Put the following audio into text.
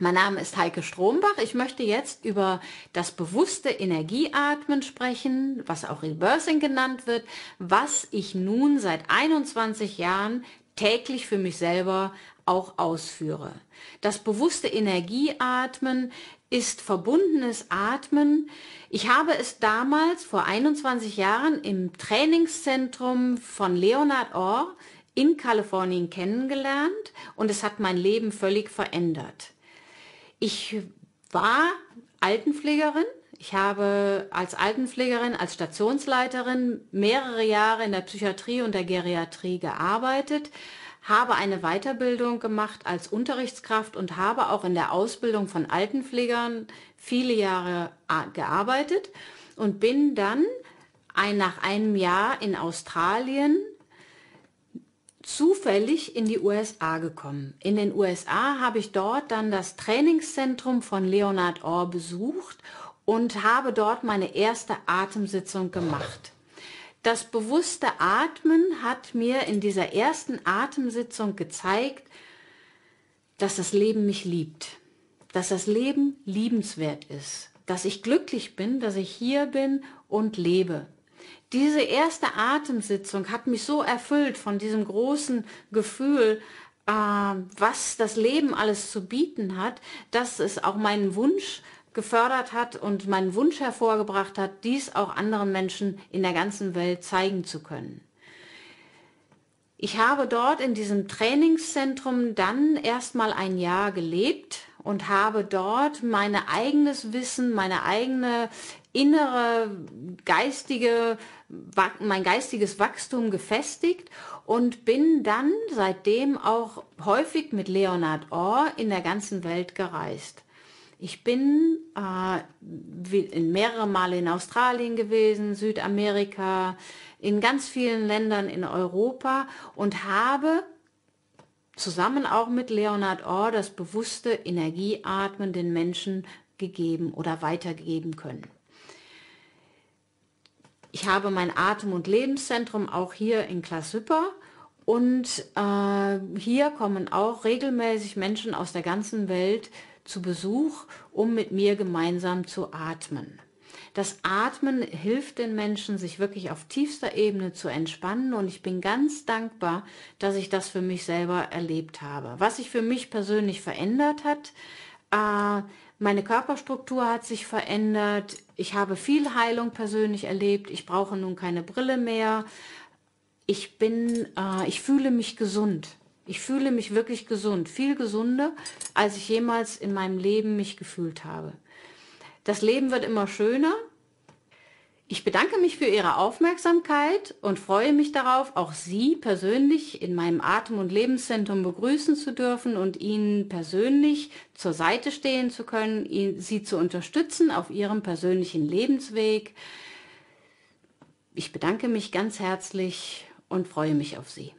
Mein Name ist Heike Strombach. Ich möchte jetzt über das bewusste Energieatmen sprechen, was auch Rebirthing genannt wird, was ich nun seit 21 Jahren täglich für mich selber auch ausführe. Das bewusste Energieatmen ist verbundenes Atmen. Ich habe es damals vor 21 Jahren im Trainingszentrum von Leonard Orr in Kalifornien kennengelernt und es hat mein Leben völlig verändert. Ich war Altenpflegerin. Ich habe als Altenpflegerin, als Stationsleiterin mehrere Jahre in der Psychiatrie und der Geriatrie gearbeitet, habe eine Weiterbildung gemacht als Unterrichtskraft und habe auch in der Ausbildung von Altenpflegern viele Jahre äh, gearbeitet und bin dann ein, nach einem Jahr in Australien zufällig in die USA gekommen. In den USA habe ich dort dann das Trainingszentrum von Leonard Orr besucht und habe dort meine erste Atemsitzung gemacht. Das bewusste Atmen hat mir in dieser ersten Atemsitzung gezeigt, dass das Leben mich liebt, dass das Leben liebenswert ist, dass ich glücklich bin, dass ich hier bin und lebe. Diese erste Atemsitzung hat mich so erfüllt von diesem großen Gefühl, äh, was das Leben alles zu bieten hat, dass es auch meinen Wunsch gefördert hat und meinen Wunsch hervorgebracht hat, dies auch anderen Menschen in der ganzen Welt zeigen zu können. Ich habe dort in diesem Trainingszentrum dann erstmal ein Jahr gelebt, und habe dort mein eigenes Wissen, meine eigene innere geistige, mein geistiges Wachstum gefestigt und bin dann seitdem auch häufig mit Leonard Orr in der ganzen Welt gereist. Ich bin äh, mehrere Male in Australien gewesen, Südamerika, in ganz vielen Ländern in Europa und habe zusammen auch mit Leonard Orr das bewusste Energieatmen den Menschen gegeben oder weitergeben können. Ich habe mein Atem- und Lebenszentrum auch hier in Klassüpper und äh, hier kommen auch regelmäßig Menschen aus der ganzen Welt zu Besuch, um mit mir gemeinsam zu atmen. Das Atmen hilft den Menschen, sich wirklich auf tiefster Ebene zu entspannen und ich bin ganz dankbar, dass ich das für mich selber erlebt habe. Was sich für mich persönlich verändert hat, äh, meine Körperstruktur hat sich verändert, ich habe viel Heilung persönlich erlebt, ich brauche nun keine Brille mehr, ich bin, äh, ich fühle mich gesund. Ich fühle mich wirklich gesund, viel gesunder, als ich jemals in meinem Leben mich gefühlt habe. Das Leben wird immer schöner. Ich bedanke mich für Ihre Aufmerksamkeit und freue mich darauf, auch Sie persönlich in meinem Atem- und Lebenszentrum begrüßen zu dürfen und Ihnen persönlich zur Seite stehen zu können, Sie zu unterstützen auf Ihrem persönlichen Lebensweg. Ich bedanke mich ganz herzlich und freue mich auf Sie.